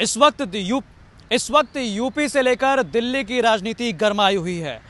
इस वक्त यू इस वक्त यूपी से लेकर दिल्ली की राजनीति गर्माई हुई है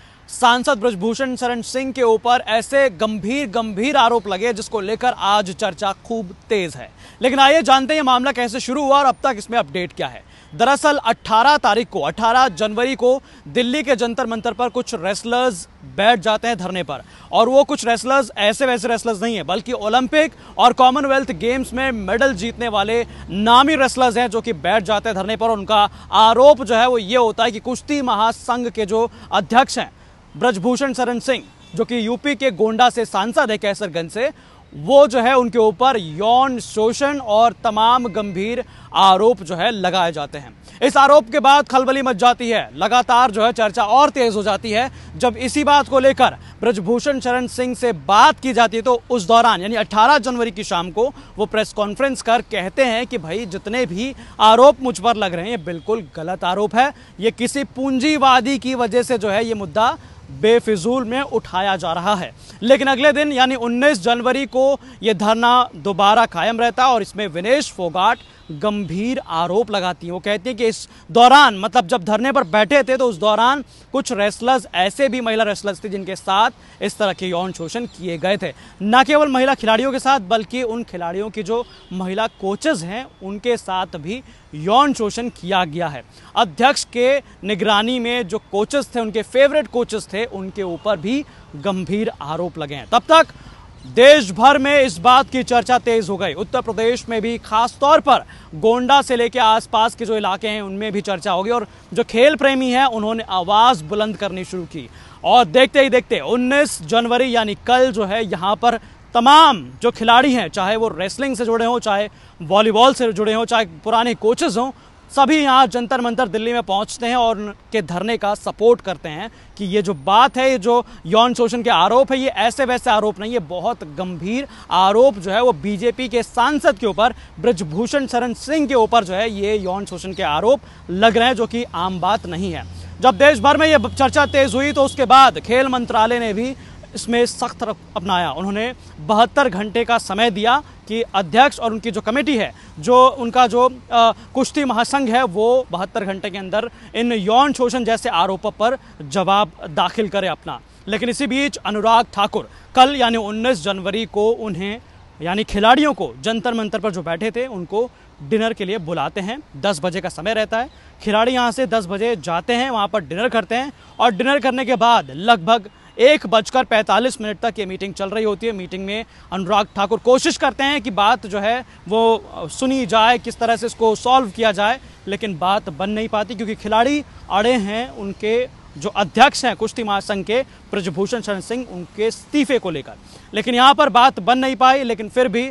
सांसद ब्रजभूषण शरण सिंह के ऊपर ऐसे गंभीर गंभीर आरोप लगे जिसको लेकर आज चर्चा खूब तेज है लेकिन आइए जानते हैं मामला कैसे शुरू हुआ और अब तक इसमें अपडेट क्या है दरअसल 18 तारीख को 18 जनवरी को दिल्ली के जंतर मंतर पर कुछ रेसलर्स बैठ जाते हैं धरने पर और वो कुछ रेसलर्स ऐसे वैसे रेसलर्स नहीं है बल्कि ओलंपिक और कॉमनवेल्थ गेम्स में मेडल जीतने वाले नामी रेसलर्स हैं जो कि बैठ जाते हैं धरने पर उनका आरोप जो है वो ये होता है कि कुश्ती महासंघ के जो अध्यक्ष हैं ब्रजभूषण शरण सिंह जो कि यूपी के गोंडा से सांसद है कैसरगंज से वो जो है उनके ऊपर यौन शोषण और तमाम गंभीर आरोप जो है लगाए जाते हैं इस आरोप के बाद खलबली मच जाती है लगातार जो है चर्चा और तेज हो जाती है जब इसी बात को लेकर ब्रजभूषण शरण सिंह से बात की जाती है तो उस दौरान यानी 18 जनवरी की शाम को वो प्रेस कॉन्फ्रेंस कर कहते हैं कि भाई जितने भी आरोप मुझ पर लग रहे हैं ये बिल्कुल गलत आरोप है ये किसी पूंजीवादी की वजह से जो है ये मुद्दा बेफिजूल में उठाया जा रहा है लेकिन अगले दिन यानी 19 जनवरी को यह धरना दोबारा कायम रहता और इसमें विनेश फोगाट गंभीर आरोप लगाती हैं वो कहती हैं कि इस दौरान मतलब जब धरने पर बैठे थे तो उस दौरान कुछ रेसलर्स ऐसे भी महिला रेसलर्स थे जिनके साथ इस तरह के यौन शोषण किए गए थे न केवल महिला खिलाड़ियों के साथ बल्कि उन खिलाड़ियों की जो महिला कोचेज हैं उनके साथ भी यौन शोषण किया गया है अध्यक्ष के निगरानी में जो कोचेस थे उनके फेवरेट कोचेस थे उनके ऊपर भी गंभीर आरोप लगे हैं तब तक देश भर में इस बात की चर्चा तेज हो गई उत्तर प्रदेश में भी खास तौर पर गोंडा से लेकर आसपास के जो इलाके हैं उनमें भी चर्चा होगी और जो खेल प्रेमी हैं उन्होंने आवाज़ बुलंद करनी शुरू की और देखते ही देखते 19 जनवरी यानी कल जो है यहां पर तमाम जो खिलाड़ी हैं चाहे वो रेसलिंग से जुड़े हों चाहे वॉलीबॉल से जुड़े हों चाहे पुराने कोचेज़ हों सभी यहाँ जंतर मंतर दिल्ली में पहुँचते हैं और उनके धरने का सपोर्ट करते हैं कि ये जो बात है ये जो यौन शोषण के आरोप है ये ऐसे वैसे आरोप नहीं ये बहुत गंभीर आरोप जो है वो बीजेपी के सांसद के ऊपर ब्रजभूषण शरण सिंह के ऊपर जो है ये यौन शोषण के आरोप लग रहे हैं जो कि आम बात नहीं है जब देश भर में ये चर्चा तेज हुई तो उसके बाद खेल मंत्रालय ने भी इसमें सख्त अपनाया उन्होंने बहत्तर घंटे का समय दिया कि अध्यक्ष और उनकी जो कमेटी है जो उनका जो कुश्ती महासंघ है वो बहत्तर घंटे के अंदर इन यौन शोषण जैसे आरोपों पर जवाब दाखिल करे अपना लेकिन इसी बीच अनुराग ठाकुर कल यानी 19 जनवरी को उन्हें यानी खिलाड़ियों को जंतर मंतर पर जो बैठे थे उनको डिनर के लिए बुलाते हैं 10 बजे का समय रहता है खिलाड़ी यहाँ से 10 बजे जाते हैं वहाँ पर डिनर करते हैं और डिनर करने के बाद लगभग एक बजकर पैंतालीस मिनट तक ये मीटिंग चल रही होती है मीटिंग में अनुराग ठाकुर कोशिश करते हैं कि बात जो है वो सुनी जाए किस तरह से इसको सॉल्व किया जाए लेकिन बात बन नहीं पाती क्योंकि खिलाड़ी अड़े हैं उनके जो अध्यक्ष हैं कुश्ती महासंघ के ब्रजभूषण शरण सिंह उनके इस्तीफे को लेकर लेकिन यहाँ पर बात बन नहीं पाई लेकिन फिर भी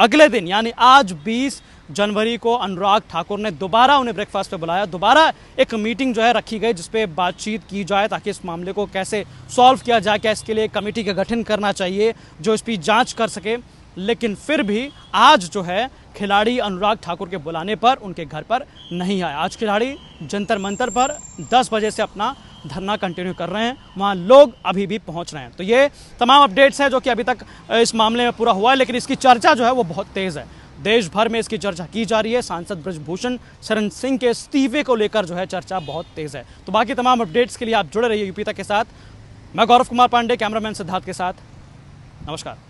अगले दिन यानी आज 20 जनवरी को अनुराग ठाकुर ने दोबारा उन्हें ब्रेकफास्ट पे बुलाया दोबारा एक मीटिंग जो है रखी गई जिसपे बातचीत की जाए ताकि इस मामले को कैसे सॉल्व किया जाए क्या इसके लिए कमेटी का गठन करना चाहिए जो इसकी जाँच कर सके लेकिन फिर भी आज जो है खिलाड़ी अनुराग ठाकुर के बुलाने पर उनके घर पर नहीं आए आज खिलाड़ी जंतर मंतर पर 10 बजे से अपना धरना कंटिन्यू कर रहे हैं वहाँ लोग अभी भी पहुँच रहे हैं तो ये तमाम अपडेट्स हैं जो कि अभी तक इस मामले में पूरा हुआ है लेकिन इसकी चर्चा जो है वो बहुत तेज़ है देश भर में इसकी चर्चा की जा रही है सांसद ब्रजभूषण शरण सिंह के इस्तीफे को लेकर जो है चर्चा बहुत तेज़ है तो बाकी तमाम अपडेट्स के लिए आप जुड़े रहिए यूपी तक के साथ मैं गौरव कुमार पांडे कैमरामैन सिद्धार्थ के साथ नमस्कार